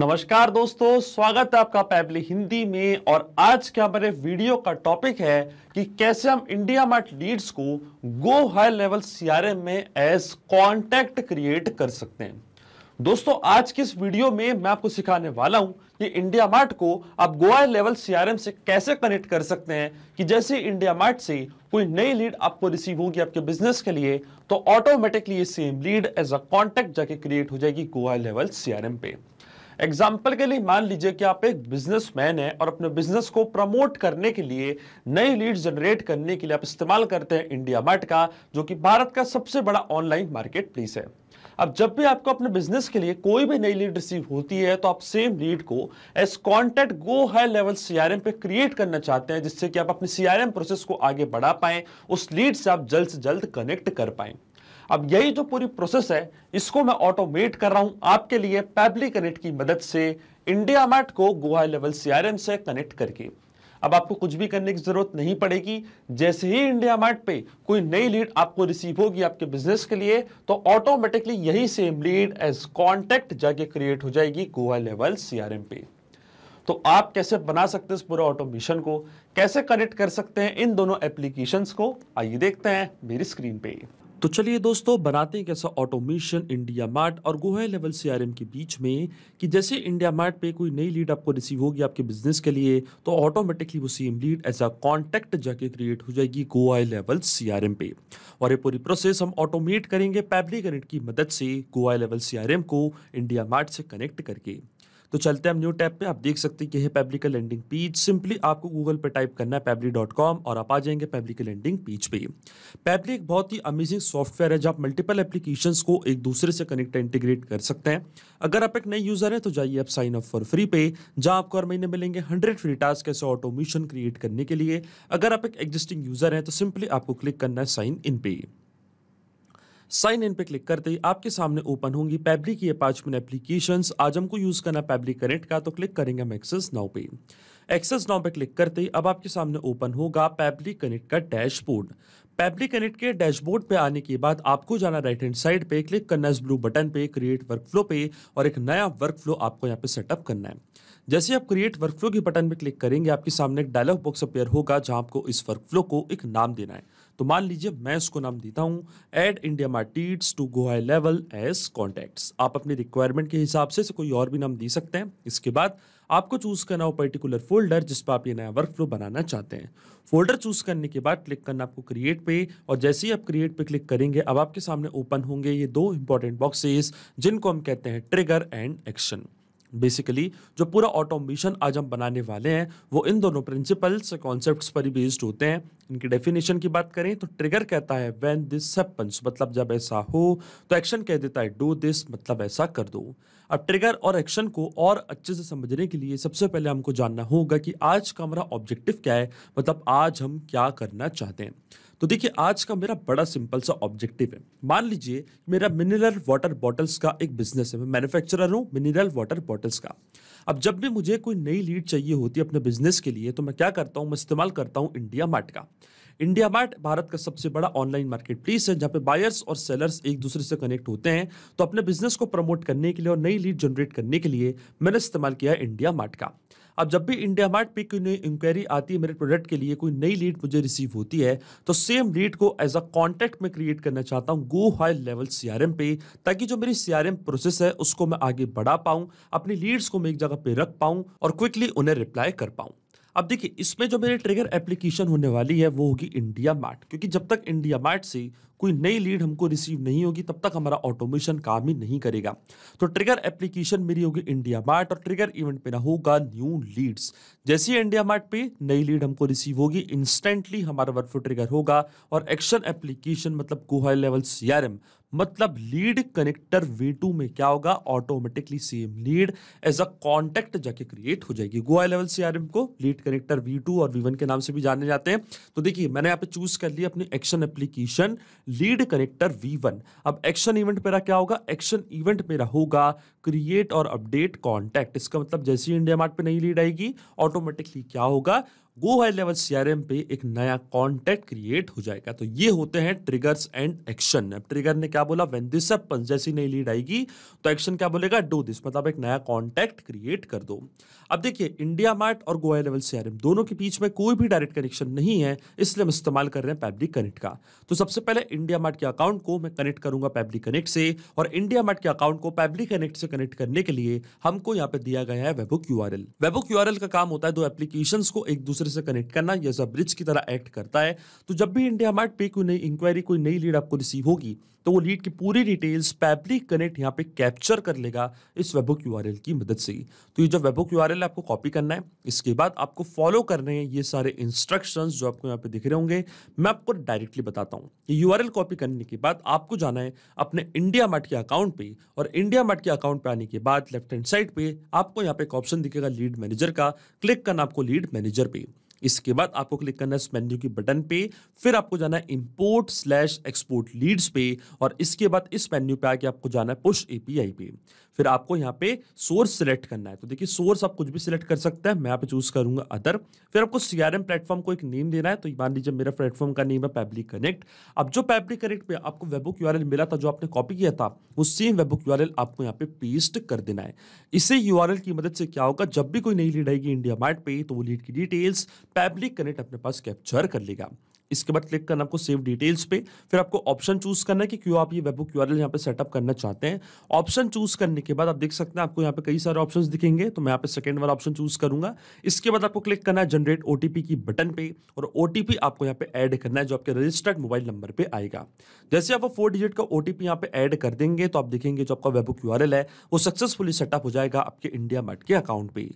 नमस्कार दोस्तों स्वागत है आपका पैबली हिंदी में और आज के हमारे वीडियो का टॉपिक है कि कैसे हम इंडिया मार्ट लीड्स को गो हाई लेवल सीआरएम में एज कॉन्टैक्ट क्रिएट कर सकते हैं दोस्तों आज की इस वीडियो में मैं आपको सिखाने वाला हूं कि इंडिया मार्ट को आप गोवा लेवल सीआरएम से कैसे कनेक्ट कर सकते हैं कि जैसे इंडिया मार्ट से कोई नई लीड आपको रिसीव होगी आपके बिजनेस के लिए तो ऑटोमेटिकली ये same lead as a contact जाके क्रिएट हो जाएगी गोवा लेवल सीआरएम पे एग्जाम्पल के लिए मान लीजिए कि आप एक बिजनेसमैन है और अपने बिजनेस को प्रमोट करने के लिए नई लीड जनरेट करने के लिए आप इस्तेमाल करते हैं इंडिया मार्ट का जो कि भारत का सबसे बड़ा ऑनलाइन मार्केट प्लेस है अब जब भी आपको अपने बिजनेस के लिए कोई भी नई लीड रिसीव होती है तो आप सेम लीड को as contact Go high level CRM पे क्रिएट करना चाहते हैं जिससे कि आप अपने सीआरएम प्रोसेस को आगे बढ़ा पाएं उस लीड से आप जल्द से जल्द कनेक्ट कर पाएं अब यही जो पूरी प्रोसेस है इसको मैं ऑटोमेट कर रहा हूं आपके लिए पैबली कनेक्ट की मदद से इंडिया मैट को गोवा लेवल सीआरएम से कनेक्ट करके अब आपको कुछ भी करने की जरूरत नहीं पड़ेगी जैसे ही इंडिया मार्ट पे कोई नई लीड आपको रिसीव होगी आपके बिजनेस के लिए तो ऑटोमेटिकली यही सेम लीड एज कॉन्टेक्ट जाके क्रिएट हो जाएगी गोवा लेवल सीआरएम पे तो आप कैसे बना सकते हैं इस पूरे ऑटोमेशन को कैसे कनेक्ट कर सकते हैं इन दोनों एप्लीकेशन को आइए देखते हैं मेरी स्क्रीन पे तो चलिए दोस्तों बनाते हैं कैसा ऑटोमेशन इंडिया मार्ट और गोहे लेवल सी के बीच में कि जैसे इंडिया मार्ट पे कोई नई लीड आपको रिसीव होगी आपके बिजनेस के लिए तो ऑटोमेटिकली वो same lead as a contact जाके क्रिएट हो जाएगी गोवा लेवल सी पे और ये पूरी प्रोसेस हम ऑटोमेट करेंगे पैबली कनेक्ट की मदद से गोवा लेवल सी को इंडिया मार्ट से कनेक्ट करके तो चलते हैं हम न्यू टैब पे आप देख सकते हैं कि है पैब्लिक लैंडिंग पेज सिंपली आपको गूगल पे टाइप करना है पैबली डॉट कॉम और आप आ जाएंगे पैब्लिक लैंडिंग पेज पे पैबली एक बहुत ही अमेजिंग सॉफ्टवेयर है जहाँ मल्टीपल एप्लीकेशन को एक दूसरे से कनेक्ट इंटीग्रेट कर सकते हैं अगर आप एक नए यूज़र हैं तो जाइए आप साइन अप फॉर फ्री पे जहाँ आपको हर महीने मिलेंगे हंड्रेड फ्री टास्क ऐसे ऑटोमेशन क्रिएट करने के लिए अगर आप एक एग्जिस्टिंग यूज़र हैं तो सिंपली आपको क्लिक करना है साइन इन पे साइन इन पे क्लिक करते ही आपके सामने ओपन होंगी पैबली की अपार्चमेंट एप्लीकेशन एप्लीकेशंस आज हमको यूज़ करना पैबली कनेक्ट का तो क्लिक करेंगे हम एक्सेस नाउ पे एक्सेस नाउ पे क्लिक करते ही अब आपके सामने ओपन होगा पैबली कनेक्ट का डैशबोर्ड पैबली कनेक्ट के डैशबोर्ड पे आने के बाद आपको जाना राइट हैंड साइड पे क्लिक करना इस ब्लू बटन पे क्रिएट वर्कफ्लो पे और एक नया वर्कफ्लो आपको यहाँ पे सेटअप करना है जैसे आप क्रिएट वर्कफ्लो के बटन पे क्लिक करेंगे आपके सामने एक डायलॉग बॉक्स अपेयर होगा जहाँ आपको इस वर्कफ्लो को एक नाम देना है तो मान लीजिए मैं इसको नाम देता हूँ add India Mart leads to Go high Level as contacts आप अपनी रिक्वायरमेंट के हिसाब से, इसे कोई और भी नाम दे सकते हैं इसके बाद आपको चूज़ करना हो पर्टिकुलर फोल्डर जिस पर आप ये नया वर्क फ्लो बनाना चाहते हैं फोल्डर चूज़ करने के बाद क्लिक करना आपको क्रिएट पे और जैसे ही आप क्रिएट पे क्लिक करेंगे अब आपके सामने ओपन होंगे ये दो इंपॉर्टेंट बॉक्सेस जिनको हम कहते हैं ट्रिगर एंड एक्शन बेसिकली जो पूरा ऑटोमेशन आज हम बनाने वाले हैं वो इन दोनों प्रिंसिपल्स कॉन्सेप्ट्स पर ही बेस्ड होते हैं इनकी डेफिनेशन की बात करें तो ट्रिगर कहता है व्हेन दिस हैपेंस मतलब जब ऐसा हो तो एक्शन कह देता है डू दिस मतलब ऐसा कर दो अब ट्रिगर और एक्शन को और अच्छे से समझने के लिए सबसे पहले हमको जानना होगा कि आज का हमारा ऑब्जेक्टिव क्या है मतलब आज हम क्या करना चाहते हैं तो देखिए आज का मेरा बड़ा सिंपल सा ऑब्जेक्टिव है मान लीजिए मेरा मिनरल वाटर बॉटल्स का एक बिजनेस है मैं मैन्युफैक्चरर हूँ मिनरल वाटर बॉटल्स का अब जब भी मुझे कोई नई लीड चाहिए होती है अपने बिजनेस के लिए तो मैं क्या करता हूँ मैं इस्तेमाल करता हूँ इंडिया मार्ट का इंडिया मार्ट भारत का सबसे बड़ा ऑनलाइन मार्केट प्लेस है जहाँ पे बायर्स और सेलर्स एक दूसरे से कनेक्ट होते हैं तो अपने बिजनेस को प्रमोट करने के लिए और नई लीड जनरेट करने के लिए मैंने इस्तेमाल किया इंडिया मार्ट का अब जब भी इंडिया मार्ट पे कोई इंक्वायरी आती है मेरे प्रोडक्ट के लिए कोई नई लीड मुझे रिसीव होती है तो सेम लीड को एज अ कॉन्टैक्ट में क्रिएट करना चाहता हूँ गो हाई लेवल सी पे ताकि जो मेरी सी प्रोसेस है उसको मैं आगे बढ़ा पाऊँ अपनी लीड्स को मैं एक जगह पे रख पाऊँ और क्विकली उन्हें रिप्लाई कर पाऊँ अब देखिए इसमें जो मेरी ट्रिगर एप्लीकेशन होने वाली है वो होगी इंडिया मार्ट क्योंकि जब तक इंडिया मार्ट से कोई नई लीड हमको रिसीव नहीं होगी तब तक हमारा ऑटोमेशन काम ही नहीं करेगा तो ट्रिगर एप्लीकेशन मेरी होगी इंडिया मार्ट और ट्रिगर इवेंट पे ना होगा न्यू लीड्स जैसे ही इंडिया मार्ट पे नई लीड हमको रिसीव होगी इंस्टेंटली हमारा वर्कफ्लो ट्रिगर होगा और एक्शन एप्लीकेशन मतलब कोहाई लेवल सीआरएम मतलब लीड कनेक्टर V2 में क्या होगा automatically same lead as a contact जाके क्रिएट हो जाएगी गोवा लेवल सीआरएम को लीड कनेक्टर V2 और V1 के नाम से भी जाने जाते हैं तो देखिए मैंने यहाँ पे चूज कर लिया अपनी action application lead connector V1 अब एक्शन इवेंट मेरा क्या होगा एक्शन इवेंट मेरा होगा क्रिएट और अपडेट कॉन्टैक्ट इसका मतलब जैसे ही इंडिया मार्ट पर नई लीड आएगी ऑटोमेटिकली क्या होगा गो हाई लेवल सीआरएम पे एक नया कॉन्टेक्ट क्रिएट हो जाएगा तो ये होते हैं ट्रिगर्स एंड एक्शन अब ट्रिगर ने क्या बोला वेन दिस अपन जैसी नई लीड आएगी तो एक्शन क्या बोलेगा डू दिस मतलब एक नया कॉन्टैक्ट क्रिएट कर दो अब देखिए इंडिया मार्ट और गो हाई लेवल सीआरएम दोनों के बीच में कोई भी डायरेक्ट कनेक्शन नहीं है इसलिए हम इस्तेमाल कर रहे हैं पैब्लिक कनेक्ट का तो सबसे पहले इंडिया मार्ट के अकाउंट को मैं कनेक्ट करूंगा पैब्लिक कनेक्ट से और इंडिया मार्ट के अकाउंट को पैब्लिक कनेक्ट से कनेक्ट करने के लिए हमको यहाँ पे दिया गया है वेबो क्यू आर क्यू का काम होता है दो एप्लीकेशन को एक दूसरे दूसरे से कनेक्ट करना ये सब ब्रिज की तरह एक्ट करता है तो जब भी इंडिया मार्ट पे कोई नई इंक्वायरी कोई नई लीड आपको रिसीव होगी तो वो लीड की पूरी डिटेल्स पैपली कनेक्ट यहाँ पे कैप्चर कर लेगा इस वेबुक यू की मदद से ही तो ये जो वेबुक यू है आपको कॉपी करना है इसके बाद आपको फॉलो करने हैं ये सारे इंस्ट्रक्शन जो आपको यहाँ पे दिख रहे होंगे मैं आपको डायरेक्टली बताता हूँ ये यू कॉपी करने के बाद आपको जाना है अपने इंडिया मार्ट के अकाउंट पर और इंडिया मार्ट के अकाउंट पर आने के बाद लेफ्ट हैंड साइड पर आपको यहाँ पे एक ऑप्शन दिखेगा लीड मैनेजर का क्लिक करना आपको लीड मैनेजर पर इसके बाद आपको क्लिक करना है इस मेन्यू की बटन पे फिर आपको जाना है इंपोर्ट स्लैश एक्सपोर्ट लीड्स पे और इसके बाद इस मेन्यू पे आके आपको जाना है पुश एपीआई पे फिर आपको यहाँ पे सोर्स सिलेक्ट करना है तो देखिए सोर्स आप कुछ भी सिलेक्ट कर सकते हैं मैं यहाँ पे चूज करूंगा अदर फिर आपको सीआरएम प्लेटफॉर्म को एक नेम देना है तो मान लीजिए मेरा प्लेटफॉर्म का नेम है पैब्लिक कनेक्ट अब जो पैब्लिक कनेक्ट पे आपको वेबो क्यू मिला था जो आपने कॉपी किया था वो सेम वेबो क्यू आपको यहाँ पे पेस्ट कर देना है इसे यू की मदद से क्या होगा जब भी कोई नई लीड आएगी इंडिया मार्ट पे तो वो लीड की डिटेल्स पैब्लिक कनेक्ट अपने पास कैप्चर कर लेगा इसके बाद क्लिक करना आपको सेव डिटेल्स पे फिर आपको ऑप्शन चूज करना है कि क्यों आप ये वेबुक क्यू आर यहाँ पे सेटअप करना चाहते हैं ऑप्शन चूज करने के बाद आप देख सकते हैं आपको यहाँ पे कई सारे ऑप्शन दिखेंगे तो मैं यहाँ पे सेकेंड वाला ऑप्शन चूज करूंगा इसके बाद आपको क्लिक करना है जनरेट ओ की बटन पे और ओ आपको यहाँ पे ऐड करना है जो आपके रजिस्टर्ड मोबाइल नंबर पर आएगा जैसे आप फोर डिजिट का ओ टी यहाँ पे ऐड कर देंगे तो आप देखेंगे जो आपका वेबुक यू है वो सक्सेसफुली सेटअप हो जाएगा आपके इंडिया मार्ट के अकाउंट पर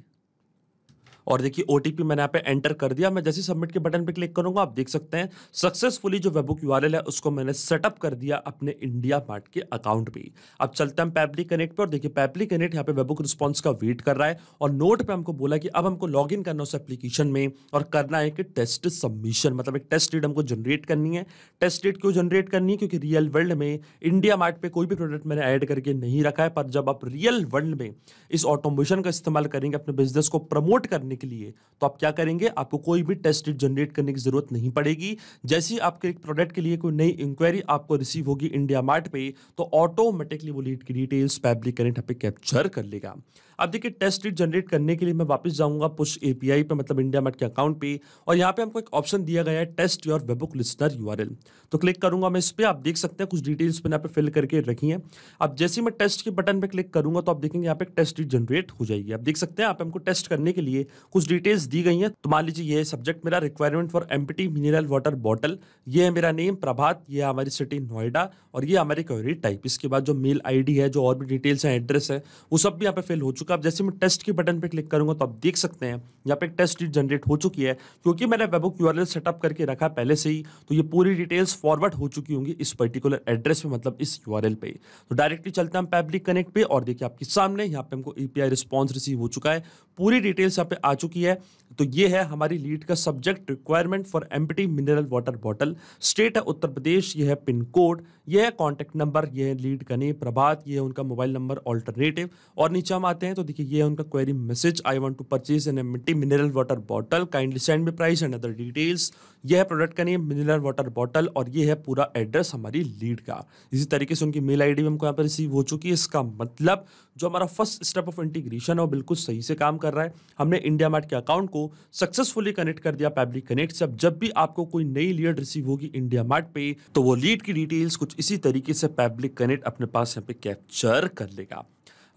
और देखिए ओ मैंने यहाँ पे एंटर कर दिया मैं जैसे सबमिट के बटन पर क्लिक करूंगा आप देख सकते हैं सक्सेसफुली जो वेबुक यू है उसको मैंने सेटअप कर दिया अपने इंडिया मार्ट के अकाउंट पर अब चलते हैं पैपली कनेक्ट पर देखिए पैपली कनेक्ट यहाँ पे वेबुक रिस्पॉन्स का वेट कर रहा है और नोट पर हमको बोला कि अब हमको लॉग करना उस एप्लीकेशन में और करना है कि टेस्ट सबमिशन मतलब एक टेस्ट डेट हमको जनरेट करनी है टेस्ट डेट क्यों जनरेट करनी है क्योंकि रियल वर्ल्ड में इंडिया मार्ट पे कोई भी प्रोडक्ट मैंने ऐड करके नहीं रखा है पर जब आप रियल वर्ल्ड में इस ऑटोमेशन का इस्तेमाल करेंगे अपने बिजनेस को प्रमोट करने करने के लिए तो आप क्या करेंगे आपको कोई भी टेस्ट जनरेट करने की ज़रूरत नहीं पड़ेगी जैसे ही आपके एक प्रोडक्ट के लिए कोई नई इंक्वायरी आपको रिसीव होगी इंडिया मार्ट पे तो ऑटोमेटिकली वो लीड की डिटेल्स पब्लिक करेंट पे कैप्चर कर लेगा अब देखिए टेस्ट रीट जनरेट करने के लिए मैं वापस जाऊँगा पुश ए पे मतलब इंडिया मेट के अकाउंट पे और यहाँ पे हमको एक ऑप्शन दिया गया है test your webhook listener you तो क्लिक करूंगा मैं इस पर आप देख सकते हैं कुछ डिटेल्स मैंने यहाँ पे फिल करके रखी है अब जैसे मैं टेस्ट के बटन पर क्लिक करूंगा तो आप देखेंगे यहाँ पे टेस्ट रीट जनरेट हो जाएगी आप देख सकते हैं आप हमको टेस्ट करने के लिए कुछ डिटेल्स दी गई हैं तो मान लीजिए ये सब्जेक्ट मेरा रिक्वायरमेंट फॉर एम मिनरल वाटर बॉटल ये है मेरा नेम प्रभात ये हमारी सिटी नोएडा और ये हमारी क्वेरी टाइप इसके बाद जो मेल आई है जो और भी डिटेल्स हैं एड्रेस है वो सब भी यहाँ पे फिल हो चुका चुका है अब जैसे मैं टेस्ट के बटन पर क्लिक करूंगा तो आप देख सकते हैं यहाँ पे एक टेस्ट डीट जनरेट हो चुकी है क्योंकि मैंने वेबुक यू सेटअप करके रखा पहले से ही तो ये पूरी डिटेल्स फॉरवर्ड हो चुकी होंगी इस पर्टिकुलर एड्रेस पे मतलब इस यू पे तो डायरेक्टली चलते हैं पैब्लिक कनेक्ट पे और देखिए आपके सामने यहाँ पे हमको ए पी रिसीव हो चुका है पूरी डिटेल्स यहाँ पे आ चुकी है तो ये है हमारी लीड का subject requirement for empty mineral water bottle state है उत्तर प्रदेश ये है पिन कोड ये है कॉन्टैक्ट नंबर ये है लीड का प्रभात ये है उनका मोबाइल नंबर ऑल्टरनेटिव और नीचे हम आते हैं हैं तो देखिए ये है उनका query message I want to purchase an empty mineral water bottle kindly send me price and other details ये है प्रोडक्ट का नेम मिनरल वाटर बॉटल और ये है पूरा एड्रेस हमारी लीड का इसी तरीके से उनकी मेल आईडी हमको यहाँ पर रिसीव हो चुकी है इसका मतलब जो हमारा फर्स्ट स्टेप ऑफ इंटीग्रेशन है वो बिल्कुल सही से काम कर रहा है हमने इंडिया मार्ट के अकाउंट को सक्सेसफुली कनेक्ट कर दिया पैब्लिक कनेक्ट से अब जब भी आपको कोई नई लीड रिसीव होगी इंडिया मार्ट पे तो वो लीड की डिटेल्स कुछ इसी तरीके से पैब्लिक कनेक्ट अपने पास यहाँ पे कैप्चर कर लेगा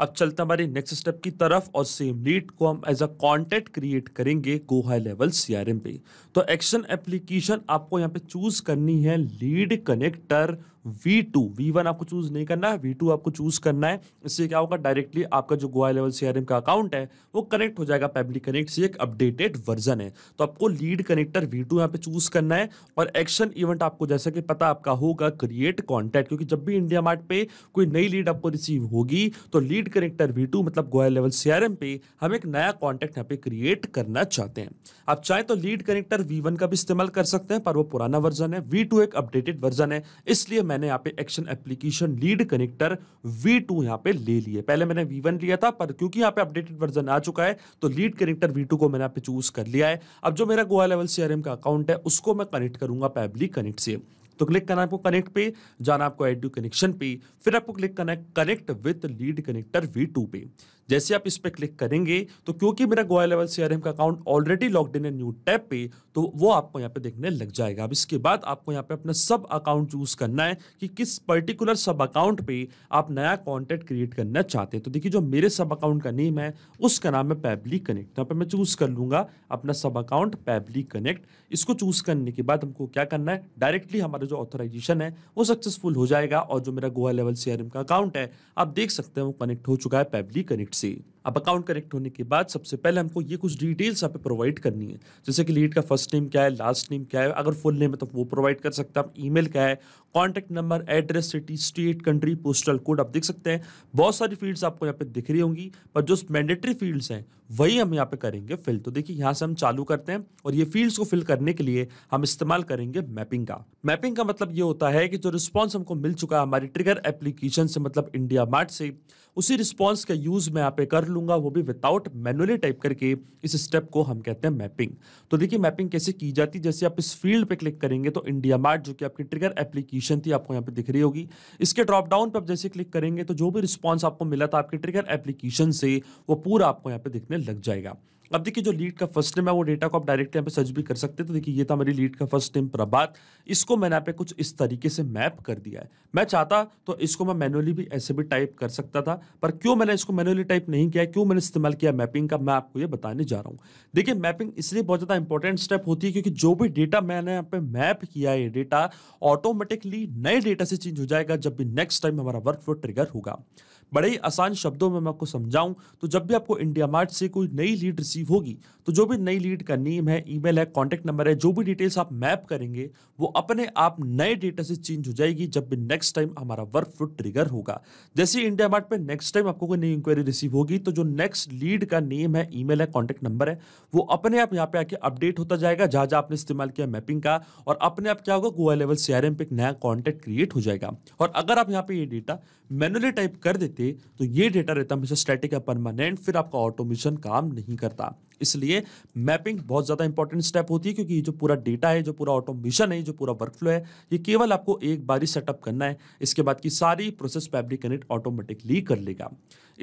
अब चलते हमारे नेक्स्ट स्टेप की तरफ और सेम लीड को हम एज अ कॉन्टेक्ट क्रिएट करेंगे गोहा लेवल सीआरएम पे तो एक्शन एप्लीकेशन आपको यहाँ पे चूज करनी है lead connector V two V one आपको चूज नहीं करना है वी टू आपको चूज करना है इससे क्या होगा डायरेक्टली आपका जो गोवा लेवल सीआरएम का अकाउंट है वो कनेक्ट हो जाएगा पब्लिक कनेक्ट से एक अपडेटेड वर्जन है तो आपको लीड कनेक्टर वी टू यहाँ पे चूज करना है और एक्शन इवेंट आपको जैसा कि पता आपका होगा क्रिएट कॉन्टैक्ट क्योंकि जब भी इंडिया मार्ट पे कोई नई लीड आपको रिसीव होगी तो लीड कनेक्टर वी टू मतलब गोवा लेवल सीआरएम पे हम एक नया कॉन्टैक्ट यहाँ पे क्रिएट करना चाहते हैं आप चाहे तो लीड कनेक्टर वी का भी इस्तेमाल कर सकते हैं पर वो पुराना वर्जन है वी एक अपडेटेड वर्जन है इसलिए मैंने मैंने यहाँ पे action application lead connector V2 two यहाँ पे ले लिए पहले मैंने V1 लिया था पर क्योंकि यहाँ पे अपडेटेड वर्जन आ चुका है तो लीड कनेक्टर V2 को मैंने यहाँ पे चूज कर लिया है अब जो मेरा गोवा लेवल सी का अकाउंट है उसको मैं कनेक्ट करूंगा पैबली कनेक्ट से तो क्लिक करना आपको कनेक्ट पे जाना आपको एड कनेक्शन पे फिर आपको क्लिक करना है connect with lead connector V पे जैसे आप इस पर क्लिक करेंगे तो क्योंकि मेरा गोवा लेवल सी का अकाउंट ऑलरेडी लॉग इन है न्यू टैब पे तो वो आपको यहाँ पे देखने लग जाएगा अब इसके बाद आपको यहाँ पे अपना सब अकाउंट चूज करना है कि किस पर्टिकुलर सब अकाउंट पे आप नया कॉन्टेंट क्रिएट करना चाहते हैं तो देखिए जो मेरे सब अकाउंट का नेम है उसका नाम है पैबली कनेक्ट यहाँ पर मैं चूज कर लूँगा अपना सब अकाउंट पैबली कनेक्ट इसको चूज करने के बाद हमको क्या करना है डायरेक्टली हमारा जो ऑथोराइजेशन है वो सक्सेसफुल हो जाएगा और जो मेरा गोवा लेवल सी का अकाउंट है आप देख सकते हैं वो कनेक्ट हो चुका है पैबली कनेक्ट see. अब अकाउंट करेक्ट होने के बाद सबसे पहले हमको ये कुछ डिटेल्स यहाँ पे प्रोवाइड करनी है जैसे कि लीड का फर्स्ट नेम क्या है लास्ट नेम क्या है अगर फुल नेम है तो वो प्रोवाइड कर सकते हैं आप ईमेल क्या है contact number address city state country postal code आप देख सकते हैं बहुत सारी फील्ड्स आपको यहाँ पे दिख रही होंगी पर जो मैंडेटरी फील्ड्स हैं वही हम यहाँ पे करेंगे फिल तो देखिए यहाँ से हम चालू करते हैं और ये फील्ड्स को फिल करने के लिए हम इस्तेमाल करेंगे मैपिंग का मैपिंग का मतलब ये होता है कि जो रिस्पॉन्स हमको मिल चुका है हमारी ट्रिगर एप्लीकेशन से मतलब इंडिया मार्ट से उसी रिस्पॉन्स का यूज़ मैं यहाँ पे कर लूंगा वो भी विदाउट मैनुअली टाइप करके इस स्टेप को हम कहते हैं मैपिंग तो देखिए मैपिंग कैसे की जाती जैसे आप इस फील्ड पे क्लिक करेंगे तो इंडिया मार्ट जो कि आपकी ट्रिगर एप्लीकेशन थी आपको यहाँ पे दिख रही होगी इसके ड्रॉप डाउन पर आप जैसे क्लिक करेंगे तो जो भी रिस्पॉन्स आपको मिला था आपके ट्रिगर एप्लीकेशन से वो पूरा आपको यहाँ पे दिखने लग जाएगा अब देखिए जो लीड का फर्स्ट नेम है वो डेटा को आप डायरेक्ट यहाँ पे सर्च भी कर सकते हैं तो देखिए ये था मेरी लीड का फर्स्ट नेम प्रभात इसको मैंने यहाँ पे कुछ इस तरीके से मैप कर दिया है मैं चाहता तो इसको मैं मैनुअली भी ऐसे भी टाइप कर सकता था पर क्यों मैंने इसको मैनुअली टाइप नहीं किया क्यों मैंने इस्तेमाल किया मैपिंग का मैं आपको ये बताने जा रहा हूँ देखिए मैपिंग इसलिए बहुत ज़्यादा इंपॉर्टेंट स्टेप होती है क्योंकि जो भी डेटा मैंने यहाँ पे मैप किया है डेटा ऑटोमेटिकली नए डेटा से चेंज हो जाएगा जब भी नेक्स्ट टाइम हमारा वर्क फ्लो ट्रिगर होगा बड़े ही आसान शब्दों में मैं आपको समझाऊं तो जब भी आपको इंडिया मार्ट से कोई नई लीड रिसीव होगी तो जो भी नई लीड का नेम है ईमेल है कॉन्टैक्ट नंबर है जो भी डिटेल्स आप मैप करेंगे वो अपने आप नए डेटा से चेंज हो जाएगी जब भी नेक्स्ट टाइम हमारा वर्क फ्रूट ट्रिगर होगा जैसे इंडिया मार्ट पर नेक्स्ट टाइम आपको कोई नई इंक्वायरी रिसीव होगी तो जो नेक्स्ट लीड का नेम है ई है कॉन्टैक्ट नंबर है वो अपने आप यहाँ पे आके अपडेट होता जाएगा जहाँ जहाँ आपने इस्तेमाल किया मैपिंग का और अपने आप क्या होगा गोवा लेवल सी पे एक नया कॉन्टैक्ट क्रिएट हो जाएगा और अगर आप यहाँ पे ये डेटा मैनुअली टाइप कर देते देते तो ये डेटा रहता हमेशा स्टैटिक या परमानेंट फिर आपका ऑटोमेशन काम नहीं करता इसलिए मैपिंग बहुत ज़्यादा इंपॉर्टेंट स्टेप होती है क्योंकि ये जो पूरा डेटा है जो पूरा ऑटोमेशन है जो पूरा वर्क फ्लो है ये केवल आपको एक बार ही सेटअप करना है इसके बाद की सारी प्रोसेस फैब्रिक कनेक्ट ऑटोमेटिकली कर लेगा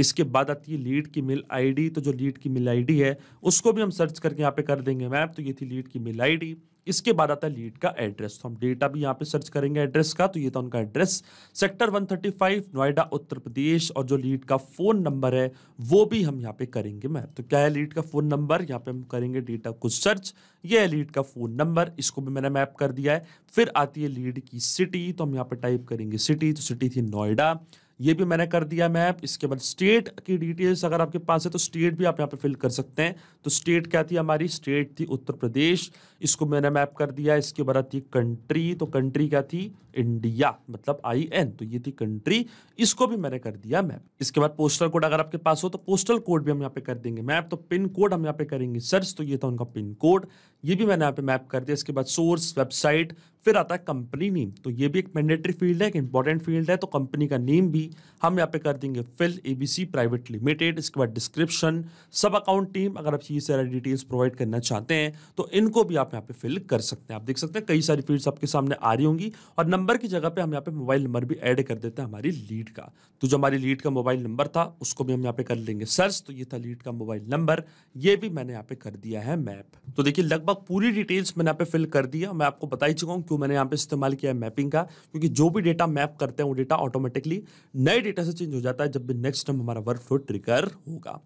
इसके बाद आती है लीड की मेल आईडी तो जो लीड की मेल आईडी है उसको भी हम सर्च करके यहाँ पे कर देंगे मैप तो ये थी लीड की मेल आईडी इसके बाद आता है लीड का एड्रेस तो हम डेटा भी यहाँ पे सर्च करेंगे एड्रेस का तो ये था उनका एड्रेस सेक्टर 135 नोएडा उत्तर प्रदेश और जो लीड का फ़ोन नंबर है वो भी हम यहाँ पे करेंगे मैं तो क्या है लीड का फ़ोन नंबर यहाँ पे हम करेंगे डेटा को सर्च ये है लीड का फ़ोन नंबर इसको भी मैंने मैप कर दिया है फिर आती है लीड की सिटी तो हम यहाँ पर टाइप करेंगे सिटी तो सिटी थी नोएडा ये भी मैंने कर दिया मैप इसके बाद स्टेट की डिटेल्स अगर आपके पास है तो स्टेट भी आप यहाँ पे फिल कर सकते हैं तो स्टेट क्या थी हमारी स्टेट थी उत्तर प्रदेश इसको मैंने मैप कर दिया इसके बाद थी कंट्री तो कंट्री क्या थी इंडिया मतलब आई एन तो ये थी कंट्री इसको भी मैंने कर दिया मैप इसके बाद पोस्टल कोड अगर आपके पास हो तो पोस्टल कोड भी हम यहाँ पे कर देंगे मैप तो पिन कोड हम यहाँ पे करेंगे सर्च तो ये था उनका पिन कोड ये भी मैंने यहाँ पे मैप कर दिया इसके बाद सोर्स वेबसाइट फिर आता है कंपनी नेम तो ये भी एक मैंडेटरी फील्ड है एक इंपॉर्टेंट फील्ड है तो कंपनी का नेम भी हम यहाँ पे कर देंगे फिल एबीसी प्राइवेट लिमिटेड इसके बाद डिस्क्रिप्शन सब अकाउंट टीम अगर आप ये सारी डिटेल्स प्रोवाइड करना चाहते हैं तो इनको भी आप यहाँ पे फिल कर सकते हैं आप देख सकते हैं कई सारी फील्ड आपके सामने आ रही होंगी और नंबर की जगह पर हम यहाँ पे मोबाइल नंबर भी एड कर देते हैं हमारी लीड का तो जो हमारी लीड का मोबाइल नंबर था उसको भी हम यहाँ पे कर लेंगे सर्च तो ये था लीड का मोबाइल नंबर ये भी मैंने यहाँ पे कर दिया है मैप तो देखिए लगभग पूरी डिटेल्स मैंने यहाँ पे फिल कर दिया मैं आपको बता ही चुका हूँ क्यों मैंने यहाँ पे इस्तेमाल किया है मैपिंग का क्योंकि जो भी डेटा मैप करते हैं वो डेटा ऑटोमेटिकली नए डेटा से चेंज हो जाता है जब भी नेक्स्ट टाइम हमारा वर्क फ्लो ट्रिकर होगा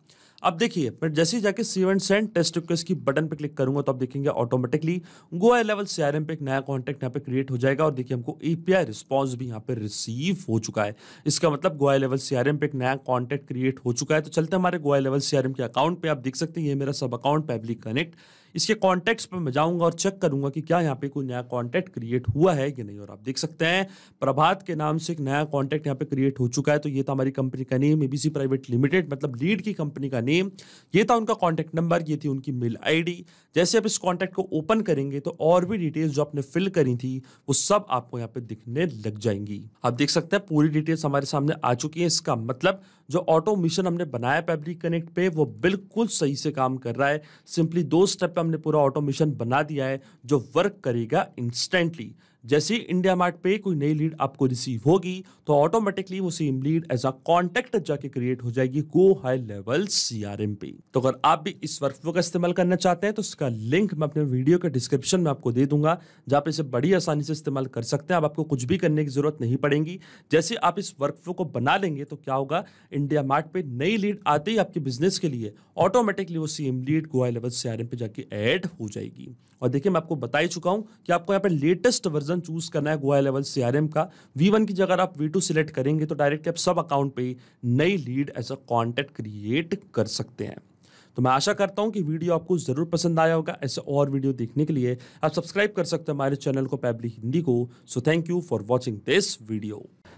अब देखिए मैं जैसे ही जाके सीवन सेंड टेस्ट रिक्वेस्ट की बटन पर क्लिक करूंगा तो आप देखेंगे automatically GoHighLevel C R पे एक नया कॉन्टैक्ट यहाँ पे क्रिएट हो जाएगा और देखिए हमको एपीआई रिस्पांस भी यहाँ पे रिसीव हो चुका है इसका मतलब गोवा लेवल सी आर पे एक नया कॉन्टैक्ट क्रिएट हो चुका है तो चलते हमारे गोवा लेवल सी के अकाउंट पर आप देख सकते हैं ये मेरा सब अकाउंट पेबली कनेक्ट इसके कॉन्टैक्ट्स पर मैं जाऊंगा और चेक करूंगा कि क्या यहाँ पे कोई नया कॉन्टैक्ट क्रिएट हुआ है कि नहीं और आप देख सकते हैं प्रभात के नाम से एक नया कॉन्टैक्ट यहाँ पे क्रिएट हो चुका है तो ये था हमारी कंपनी का नेम एबीसी प्राइवेट लिमिटेड मतलब लीड की कंपनी का नेम ये था उनका कॉन्टैक्ट नंबर ये थी उनकी मेल आई जैसे आप इस कॉन्टैक्ट को ओपन करेंगे तो और भी डिटेल्स जो आपने फिल करी थी वो सब आपको यहाँ पे दिखने लग जाएंगी आप देख सकते हैं पूरी डिटेल्स हमारे सामने आ चुकी है इसका मतलब जो ऑटो मिशन हमने बनाया फैब्रिक कनेक्ट पे वो बिल्कुल सही से काम कर रहा है सिंपली दो स्टेप पे हमने पूरा ऑटो मिशन बना दिया है जो वर्क करेगा इंस्टेंटली जैसे ही इंडिया मार्ट पे कोई नई लीड आपको रिसीव होगी तो ऑटोमेटिकली वो same lead as a contact जाके क्रिएट हो जाएगी गो हाई लेवल सीआरएम पे तो अगर आप भी इस वर्कफ्लो का इस्तेमाल करना चाहते हैं तो इसका लिंक मैं अपने वीडियो के डिस्क्रिप्शन में आपको दे दूंगा जहाँ आप इसे बड़ी आसानी से इस्तेमाल कर सकते हैं अब आपको कुछ भी करने की जरूरत नहीं पड़ेगी जैसे आप इस वर्कफ्लो को बना लेंगे तो क्या होगा इंडिया मार्ट पे नई लीड आते ही आपके बिजनेस के लिए ऑटोमेटिकली वो same lead go high level CRM पे जाके एड हो जाएगी और देखिए मैं आपको बता ही चुका हूँ कि आपको यहाँ पर लेटेस्ट वर्जन वर्जन चूज करना है गोवा लेवल सीआरएम का वी वन की जगह आप वी टू सिलेक्ट करेंगे तो डायरेक्टली आप सब अकाउंट पे नई lead as a contact create कर सकते हैं तो मैं आशा करता हूं कि वीडियो आपको ज़रूर पसंद आया होगा ऐसे और वीडियो देखने के लिए आप सब्सक्राइब कर सकते हैं हमारे चैनल को पैबली हिंदी को so thank you for watching this video